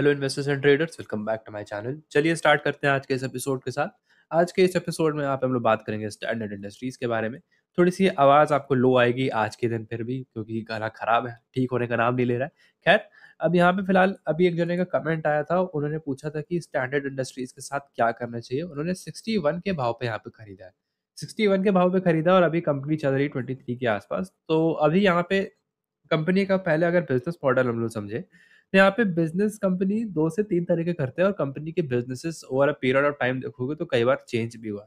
hello investors and traders welcome back to my channel चलिए start करते हैं आज के इस एपिसोड के साथ आज के इस एपिसोड में आप हम लोग बात करेंगे स्टैंडर्ड इंडस्ट्रीज के बारे में थोड़ी सी आवाज़ आपको लो आएगी आज के दिन फिर भी क्योंकि गला खराब है ठीक होने का नाम नहीं ले रहा है खैर अब यहाँ पे फिलहाल अभी एक जने का कमेंट आया था उन्होंने पूछा था कि स्टैंडर्ड इंडस्ट्रीज के साथ क्या करना चाहिए उन्होंने सिक्सटी वन के भाव पे यहाँ पे खरीदा है सिक्सटी वन के भाव पे खरीदा और अभी कंपनी चल रही ट्वेंटी थ्री के आसपास तो अभी यहाँ पे कंपनी का पहले अगर बिजनेस मॉडल हम लोग समझे तो यहाँ पे बिजनेस कंपनी दो से तीन तरह के करते हैं और कंपनी के businesses over a period of time देखोगे तो कई बार चेंज भी हुआ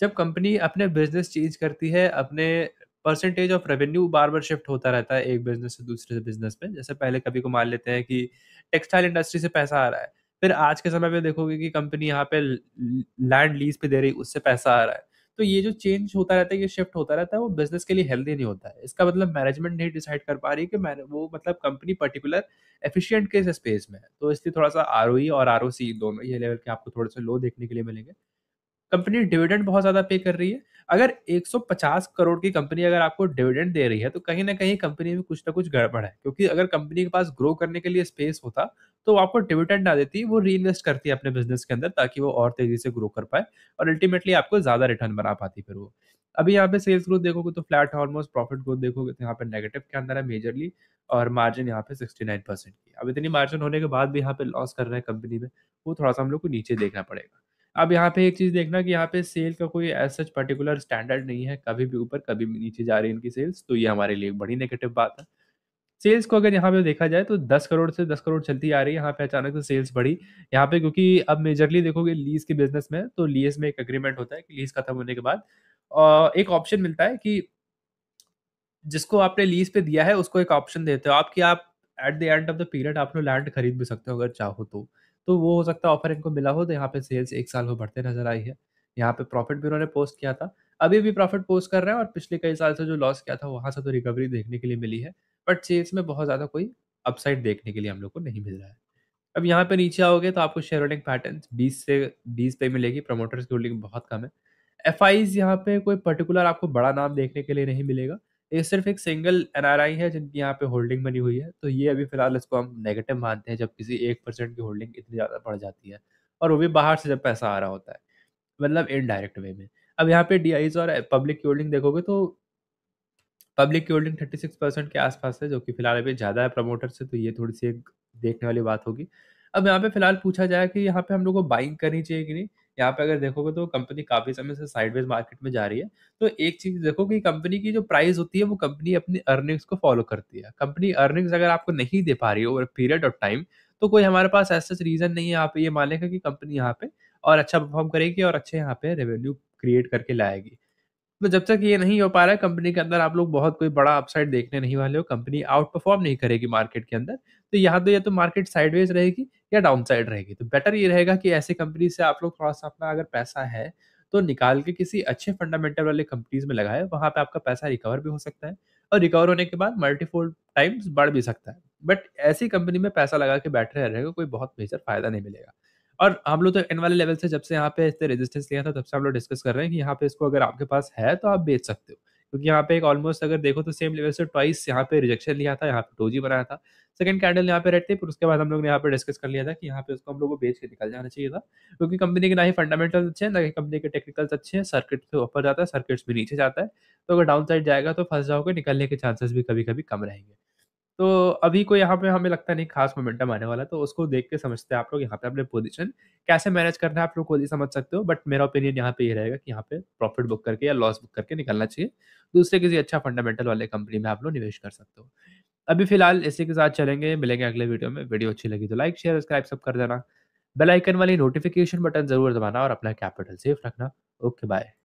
जब कंपनी अपने बिजनेस चेंज करती है अपने परसेंटेज ऑफ रेवेन्यू बार बार शिफ्ट होता रहता है एक बिजनेस से दूसरे बिजनेस में जैसे पहले कभी को मान लेते हैं कि टेक्सटाइल इंडस्ट्री से पैसा आ रहा है फिर आज के समय में देखोगे कि कंपनी यहाँ पे लैंड लीज पे दे रही उससे पैसा आ रहा है तो ये जो चेंज होता रहता है ये शिफ्ट होता रहता है वो बिजनेस के लिए हेल्दी नहीं होता है इसका मतलब मैनेजमेंट नहीं डिसाइड कर पा रही कि वो मतलब कंपनी पर्टिकुलर एफिशिएंट किस स्पेस में है तो इसलिए थोड़ा सा आर e और आर दोनों ये लेवल के आपको थोड़े से लो देखने के लिए मिलेंगे कंपनी डिविडेंड बहुत ज्यादा पे कर रही है अगर 150 करोड़ की कंपनी अगर आपको डिविडेंड दे रही है तो कहीं ना कहीं कंपनी में कुछ ना कुछ गड़बड़ है क्योंकि अगर कंपनी के पास ग्रो करने के लिए स्पेस होता तो आपको डिविडेंड ना देती वो री इन्वेस्ट करती है अपने बिजनेस के अंदर ताकि वो और तेजी से ग्रो कर पाए और अल्टीमेटली आपको ज्यादा रिटर्न बना पाती फिर वो अभी यहाँ पे सेल्स ग्रोथ देखोगे तो फ्लैट ऑलमोस्ट प्रॉफिट ग्रोथ देखोगे तो यहाँ पे नेगेटिव के अंदर है मेजरली और मार्जिन यहाँ पे नाइन परसेंट की अब इतनी मार्जिन होने के बाद भी यहाँ पे लॉस कर रहे हैं कंपनी में वो थोड़ा सा हम लोग को नीचे देखना पड़ेगा अब यहाँ पे एक चीज़ देखना कि यहाँ पे सेल का कोई ऐसा पर्टिकुलर स्टैंडर्ड नहीं है कभी भी ऊपर कभी भी नीचे जा रही है इनकी सेल्स तो ये हमारे लिए बड़ी नेगेटिव बात है सेल्स को अगर यहाँ पे देखा जाए तो दस करोड़ से दस करोड़ चलती आ रही है यहाँ पे अचानक से सेल्स बढ़ी यहाँ पे क्योंकि अब मेजरली देखोगे लीज के बिजनेस में तो लीज में एक अग्रीमेंट होता है कि लीज खत्म होने के बाद एक ऑप्शन मिलता है कि जिसको आपने लीज पे दिया है उसको एक ऑप्शन देते हो आपकी आप at the end of the period आप लोग लैंड खरीद भी सकते हो अगर चाहो तो तो वो हो सकता है ऑफर इनको मिला हो तो यहाँ पे सेल्स एक साल को बढ़ते नजर आई है यहाँ पे प्रॉफिट भी उन्होंने पोस्ट किया था अभी भी प्रॉफिट पोस्ट कर रहे हैं और पिछले कई साल से जो लॉस किया था वहाँ से तो रिकवरी देखने के लिए मिली है बट सेल्स में बहुत ज़्यादा कोई अपसाइड देखने के लिए हम लोग को नहीं मिल रहा है अब यहाँ पे नीचे आओगे तो आपको शेयर होल्डिंग पैटर्न बीस से बीस पे मिलेगी प्रमोटर्स की होल्डिंग बहुत कम है एफ आईज यहाँ पे कोई पर्टिकुलर आपको बड़ा नाम देखने के लिए नहीं मिलेगा ये सिर्फ एक सिंगल एन है जिनकी यहाँ पे होल्डिंग बनी हुई है तो ये अभी फिलहाल इसको हम नेगेटिव मानते हैं जब किसी एक परसेंट की होल्डिंग इतनी ज़्यादा बढ़ जाती है और वो भी बाहर से जब पैसा आ रहा होता है मतलब इनडायरेक्ट वे में अब यहाँ पे डी और पब्लिक की होल्डिंग देखोगे तो पब्लिक की होल्डिंग थर्टी सिक्स परसेंट के आसपास है जो कि फिलहाल अभी ज़्यादा है प्रमोटर से तो ये थोड़ी सी एक देखने वाली बात होगी अब यहाँ पे फिलहाल पूछा जाए कि यहाँ पे हम लोग को बाइंग करनी चाहिए कि नहीं यहाँ पे अगर देखोगे तो कंपनी काफी समय से साइडवेज मार्केट में जा रही है तो एक चीज देखो कि कंपनी की जो प्राइस होती है वो कंपनी अपनी अर्निंग्स को फॉलो करती है कंपनी अर्निंग्स अगर आपको नहीं दे पा रही ओवर पीरियड ऑफ टाइम तो कोई हमारे पास ऐसा रीजन नहीं है आप ये मान लेगा कि कंपनी यहाँ पे और अच्छा परफॉर्म करेगी और अच्छे यहाँ पे रेवेन्यू क्रिएट करके लाएगी तो जब तक ये नहीं हो पा रहा है कंपनी के अंदर आप लोग बहुत कोई बड़ा अपसाइड देखने नहीं वाले हो कंपनी आउट परफॉर्म नहीं करेगी मार्केट के अंदर तो यहाँ तो ये तो मार्केट साइडवेज रहेगी या डाउन साइड रहेगी तो बेटर ये रहेगा कि ऐसे कंपनी से आप लोग थोड़ा सा अपना अगर पैसा है तो निकाल के किसी अच्छे फंडामेंटल वाले कंपनीज में लगाए वहाँ पे आपका पैसा रिकवर भी हो सकता है और रिकवर होने के बाद मल्टीफोल्ड टाइम्स बढ़ भी सकता है बट ऐसी कंपनी में पैसा लगा के बैठ रहेगा कोई बहुत मेजर फायदा नहीं मिलेगा और हम लोग तो इन वाले लेवल से जब से यहाँ पे रेजिस्टेंस लिया था तब से हम लोग डिस्कस कर रहे हैं कि यहाँ पे इसको अगर आपके पास है तो आप बेच सकते हो क्योंकि यहाँ पे एक ऑलमोस्ट अगर देखो तो सेम लेवल से ट्वाइस यहाँ पे रिजेक्शन लिया था यहाँ पे टोजी बनाया था सेकंड कैंडल यहाँ पे रहते फिर उसके बाद हम लोग ने यहाँ पे डिस्कस कर लिया था कि यहाँ पे उसको हम लोग को बेच के निकल जाना चाहिए था क्योंकि कंपनी के ना ही फंडामेंटल अच्छे हैं ना ही कंपनी के टेक्निकल्स अच्छे हैं सर्किट से ऊपर जाता है सर्किट्स भी नीचे जाता है तो अगर डाउन साइड जाएगा तो फंस जाओगे निकलने के चांसेस भी कभी कभी कम रहेंगे तो अभी कोई यहाँ पे हमें लगता नहीं खास मोमेंटम आने वाला तो उसको देख के समझते हैं आप लोग यहाँ पे अपने पोजिशन कैसे मैनेज करना है आप लोग खुद ही समझ सकते हो बट मेरा ओपिनियन यहाँ पे ये यह रहेगा कि यहाँ पे प्रॉफिट बुक करके या लॉस बुक करके निकलना चाहिए दूसरे किसी अच्छा फंडामेंटल वाले कंपनी में आप लोग निवेश कर सकते हो अभी फिलहाल इसी के साथ चलेंगे मिलेंगे अगले वीडियो में वीडियो अच्छी लगी तो लाइक शेयर सब्सक्राइब सब कर देना बेल आइकन वाली नोटिफिकेशन बटन जरूर दबाना और अपना कैपिटल सेफ रखना ओके बाय